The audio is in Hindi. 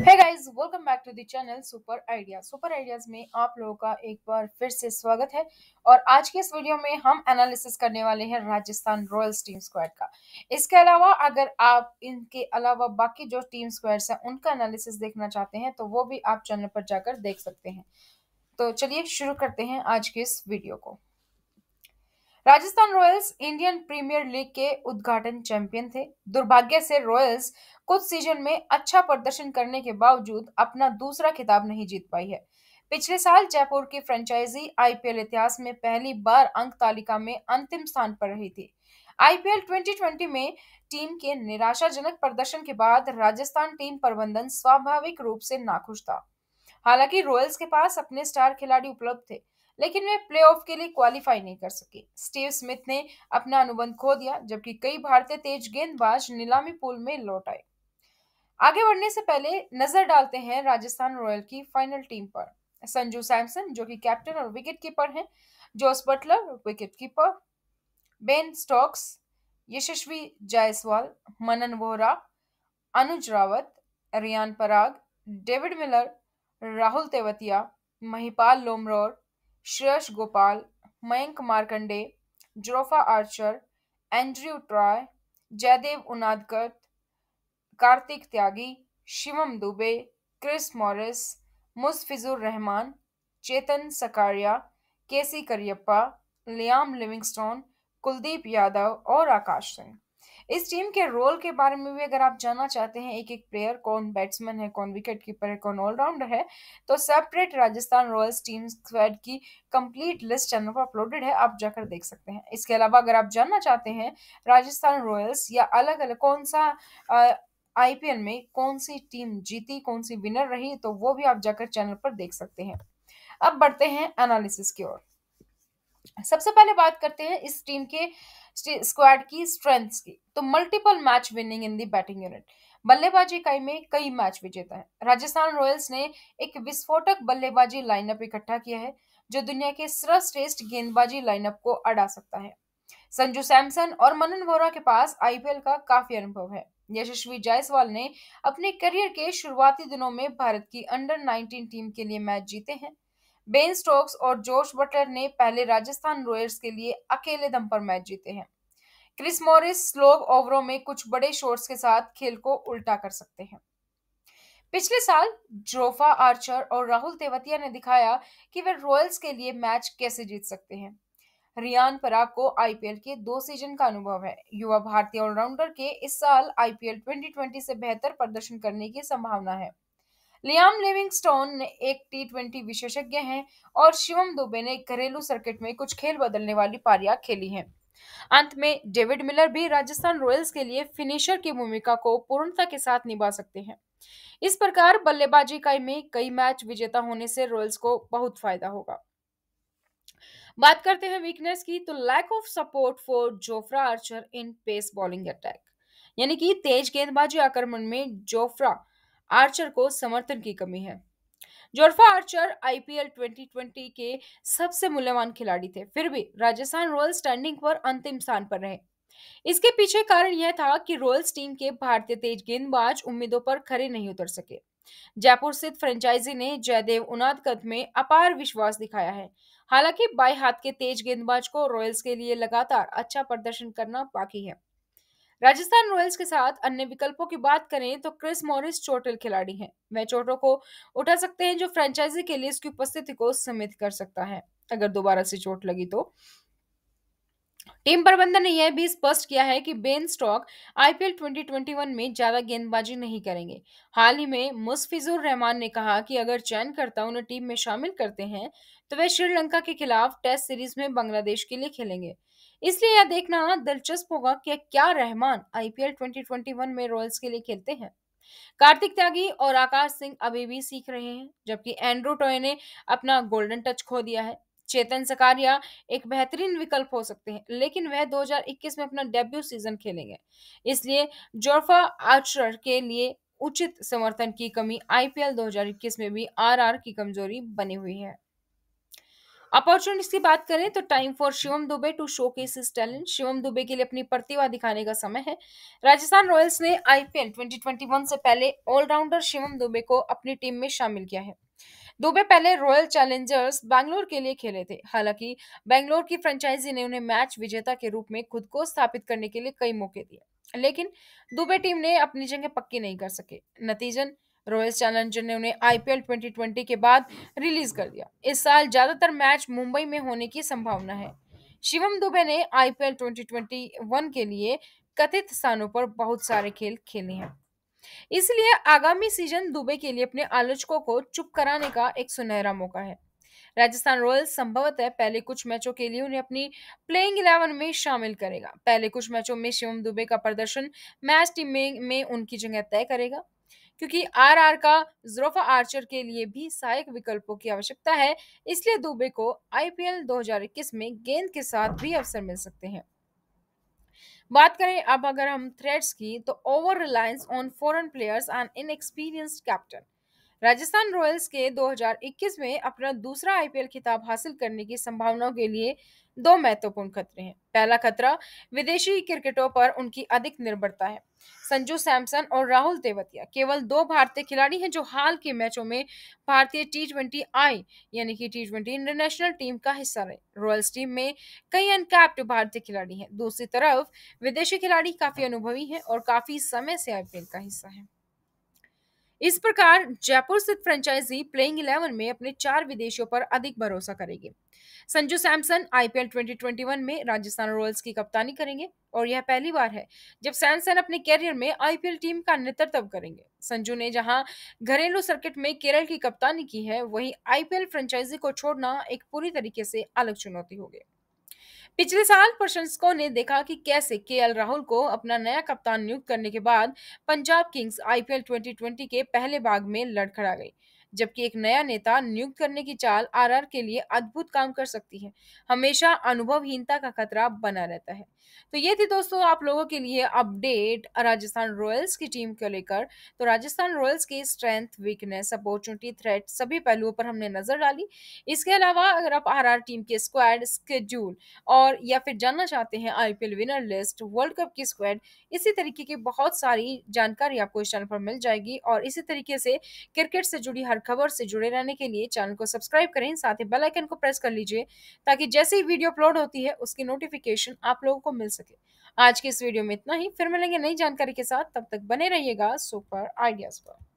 है guys welcome back to the channel super idea super ideas में आप लोगों का एक बार फिर से स्वागत है और आज के इस वीडियो में हम एनालिसिस करने वाले हैं राजस्थान रॉयल्स टीम स्क्वाड का इसके अलावा अगर आप इनके अलावा बाकी जो टीम स्क्वाड्स हैं उनका एनालिसिस देखना चाहते हैं तो वो भी आप चैनल पर जाकर देख सकते हैं तो चलिए शुरू करते हैं आज के इस वीडियो को Rajasthan Royals Indian Premier League के उद्घाटन चैंपियन थे दुर्भाग्य से रॉयल्स कुछ सीजन में अच्छा प्रदर्शन करने के बावजूद अपना दूसरा खिताब नहीं जीत पाई है पिछले साल जयपुर की फ्रेंचाइजी आईपीएल इतिहास में पहली बार अंक तालिका में अंतिम स्थान पर रही थी आईपीएल 2020 में टीम के निराशाजनक प्रदर्शन के बाद राजस्थान टीम प्रबंधन स्वाभाविक रूप से नाखुश था हालांकि रॉयल्स के पास अपने स्टार खिलाड़ी उपलब्ध थे लेकिन वे प्लेऑफ के लिए क्वालिफाई नहीं कर सके स्टीव स्मिथ ने अपना अनुबंध खो दिया जबकि कई भारतीय तेज गेंदबाज नीलामी पुल में लौट आए आगे बढ़ने से पहले नजर डालते हैं राजस्थान रॉयल की फाइनल टीम पर संजू सैमसन जो कि कैप्टन और विकेट कीपर हैं Jos Buttler wicket keeper Ben Stokes Yashasvi Jaiswal Manan Vohra Anuj Rawat Riyan Parag David Miller Rahul Tewatia Mahipal Lomror Shreyas Gopal Mayank Markande Jofra Archer Andrew Troy Jaydev Unadkat Kartik Tyagi Shivam Dube Chris Morris Mustafizur Rahman Chetan Sakariya KC Cariappa Liam Livingstone Kuldeep Yadav और आकाश सिंह इस टीम के रोल के बारे में भी अगर आप जानना चाहते हैं एक एक प्लेयर कौन बैट्समैन है कौन विकेट कीपर है कौन ऑलराउंडर है तो separate Rajasthan Royals team squad की कंप्लीट लिस्ट चैनल पर अपलोडेड है आप जाकर देख सकते हैं इसके अलावा अगर आप जानना चाहते हैं राजस्थान रॉयल्स या अलग अलग कौन सा आ, आईपीएल में कौन सी टीम जीती कौन सी विनर रही तो वो भी आप जाकर चैनल पर देख सकते हैं अब बढ़ते हैं एनालिसिस की ओर सबसे पहले बात करते हैं इस टीम के स्क्वाड की स्ट्रेंथ की तो multiple match winning in the batting unit बल्लेबाजी इकाई में कई मैच विजेता है राजस्थान रॉयल्स ने एक विस्फोटक बल्लेबाजी लाइनअप इकट्ठा किया है जो दुनिया के सर्वश्रेष्ठ गेंदबाजी लाइनअप को अड़ा सकता है संजू सैमसन और मनन वोरा के पास आईपीएल का काफी अनुभव है यशस्वी जायसवाल ने अपने करियर के शुरुआती दिनों में भारत की अंडर 19 टीम के लिए मैच जीते हैं बेन स्टोक्स और जोश बटलर ने पहले राजस्थान रॉयल्स के लिए अकेले दम पर मैच जीते हैं क्रिस मॉरिस स्लोग ओवरों में कुछ बड़े शॉट्स के साथ खेल को उल्टा कर सकते हैं पिछले साल जोफा आर्चर और राहुल तेवतिया ने दिखाया कि वे रॉयल्स के लिए मैच कैसे जीत सकते हैं रियान पराग को आईपीएल के दो सीजन का अनुभव है युवा भारतीय ऑलराउंडर के इस साल आईपीएल 2020 से बेहतर प्रदर्शन करने की संभावना है लियाम लिविंगस्टोन एक टी ट्वेंटी विशेषज्ञ हैं और शिवम दुबे ने घरेलू सर्किट में कुछ खेल बदलने वाली पारियां खेली हैं अंत में डेविड मिलर भी राजस्थान रॉयल्स के लिए फिनिशर की भूमिका को पूर्णता के साथ निभा सकते हैं इस प्रकार बल्लेबाजी इकाई में कई मैच विजेता होने से रॉयल्स को बहुत फायदा होगा बात करते हैं वीकनेस की तो lack of support for Jofra Archer in pace bowling attack यानी कि तेज गेंदबाजी आक्रमण में जोफ्रा आर्चर को समर्थन की कमी है जोरफा आर्चर आईपीएल 2020 के सबसे मूल्यवान खिलाड़ी थे फिर भी राजस्थान रॉयल्स स्टैंडिंग पर अंतिम स्थान पर रहे इसके पीछे कारण यह था कि रॉयल्स टीम के भारतीय तेज गेंदबाज उम्मीदों पर खरे नहीं उतर सके जयपुर स्थित फ्रेंचाइजी ने जयदेव उनादकद में अपार विश्वास दिखाया है हालांकि बाई हाथ के तेज गेंदबाज को रॉयल्स के लिए लगातार अच्छा प्रदर्शन करना बाकी है राजस्थान रॉयल्स के साथ अन्य विकल्पों की बात करें तो क्रिस मॉरिस चोटिल खिलाड़ी हैं वे चोटों को उठा सकते हैं जो फ्रेंचाइजी के लिए उसकी उपस्थिति को सीमित कर सकता है अगर दोबारा से चोट लगी तो टीम प्रबंधन ने यह भी स्पष्ट किया है कि बेन स्टॉक आईपीएल 2021 में ज्यादा गेंदबाजी नहीं करेंगे हाल ही में मुस्फिजुर रहमान ने कहा कि अगर चयनकर्ता उन्हें टीम में शामिल करते हैं तो वे श्रीलंका के खिलाफ टेस्ट सीरीज में बांग्लादेश के लिए खेलेंगे इसलिए यह देखना दिलचस्प होगा कि क्या रहमान आईपीएल 2021 में रॉयल्स के लिए खेलते हैं कार्तिक त्यागी और आकाश सिंह अभी भी सीख रहे हैं जबकि एंड्रू टॉय ने अपना गोल्डन टच खो दिया है चेतन सकारिया एक बेहतरीन विकल्प हो सकते हैं लेकिन वह 2021 में अपना डेब्यू सीजन खेलेंगे इसलिए जोरफा आचर के लिए उचित समर्थन की कमी आईपीएल 2021 में भी आरआर की कमजोरी बनी हुई है अपॉर्चुनिटीज की बात करें तो time for Shivam Dube to showcase talent Shivam Dube के लिए अपनी प्रतिभा दिखाने का समय है राजस्थान रॉयल्स ने आईपीएल 2021 से पहले ऑलराउंडर शिवम दुबे को अपनी टीम में शामिल किया है दुबे पहले रॉयल चैलेंजर्स बैंगलोर के लिए खेले थे हालांकि बैंगलोर की फ्रेंचाइजी ने उन्हें मैच विजेता के रूप में खुद को स्थापित करने के लिए कई मौके दिए लेकिन दुबे टीम ने अपनी जगह पक्की नहीं कर सके नतीजन रॉयल चैलेंजर ने उन्हें आईपीएल 2020 के बाद रिलीज कर दिया इस साल ज्यादातर मैच मुंबई में होने की संभावना है शिवम दुबे ने आईपीएल 2021 के लिए कथित स्थानों पर बहुत सारे खेल खेले हैं इसलिए आगामी सीजन दुबे के लिए अपने आलोचकों को चुप कराने का एक सुनहरा मौका है राजस्थान रॉयल्स संभवतः पहले कुछ मैचों के लिए उन्हें अपनी प्लेइंग इलेवन में शामिल करेगा पहले कुछ मैचों में शिवम दुबे का प्रदर्शन मैच टीम में, में उनकी जगह तय करेगा क्योंकि आरआर का जोफा आर्चर के लिए भी सहायक विकल्पों की आवश्यकता है इसलिए दुबे को आईपीएल 2021 में गेंद के साथ भी अवसर मिल सकते हैं बात करें अब अगर हम थ्रेड्स की तो over reliance on foreign players and inexperienced captain Rajasthan Royals के 2021 में अपना दूसरा आईपीएल खिताब हासिल करने की संभावनाओं के लिए दो महत्वपूर्ण खतरे हैं पहला खतरा विदेशी क्रिकेटों पर उनकी अधिक निर्भरता है संजू सैमसन और राहुल तेवतिया केवल दो भारतीय खिलाड़ी हैं जो हाल के मैचों में भारतीय टी ट्वेंटी आई यानी कि टी ट्वेंटी इंटरनेशनल टीम का हिस्सा रहे रॉयल्स टीम में कई अनकैप्ड भारतीय खिलाड़ी हैं दूसरी तरफ विदेशी खिलाड़ी काफी अनुभवी हैं और काफी समय से आईपीएल का हिस्सा है इस प्रकार जयपुर स्थित फ्रेंचाइजी प्लेइंग इलेवन में अपने चार विदेशियों पर अधिक भरोसा करेगी संजू सैमसन आईपीएल 2021 में राजस्थान रॉयल्स की कप्तानी करेंगे और यह पहली बार है जब सैमसन अपने कैरियर में आईपीएल टीम का नेतृत्व करेंगे संजू ने जहां घरेलू सर्किट में केरल की कप्तानी की है वहीं आईपीएल फ्रेंचाइजी को छोड़ना एक पूरी तरीके से अलग चुनौती होगी पिछले साल प्रशंसकों ने देखा कि कैसे के राहुल को अपना नया कप्तान नियुक्त करने के बाद पंजाब किंग्स आईपीएल 2020 के पहले भाग में लड़खड़ा गई जबकि एक नया नेता नियुक्त करने की चाल आरआर के लिए अद्भुत काम कर सकती है हमेशा अनुभवहीनता का खतरा बना रहता है तो ये थी दोस्तों आप लोगों के लिए अपडेट राजस्थान रॉयल्स की टीम को लेकर तो राजस्थान रॉयल्स की स्ट्रेंथ वीकनेस अपॉर्चुनिटी थ्रेट सभी पहलुओं पर हमने नजर डाली इसके अलावा अगर आप आरआर टीम के स्क्वाड स्केड्यूल और या फिर जानना चाहते हैं IPL winner list world cup की स्क्वाड इसी तरीके की बहुत सारी जानकारी आपको इस चैनल पर मिल जाएगी और इसी तरीके से क्रिकेट से जुड़ी हर खबर से जुड़े रहने के लिए चैनल को सब्सक्राइब करें साथ ही बेल आइकन को प्रेस कर लीजिए ताकि जैसे ही वीडियो अपलोड होती है उसकी नोटिफिकेशन आप लोगों को मिल सके आज के इस वीडियो में इतना ही फिर मिलेंगे नई जानकारी के साथ तब तक बने रहिएगा सुपर आइडियाज पर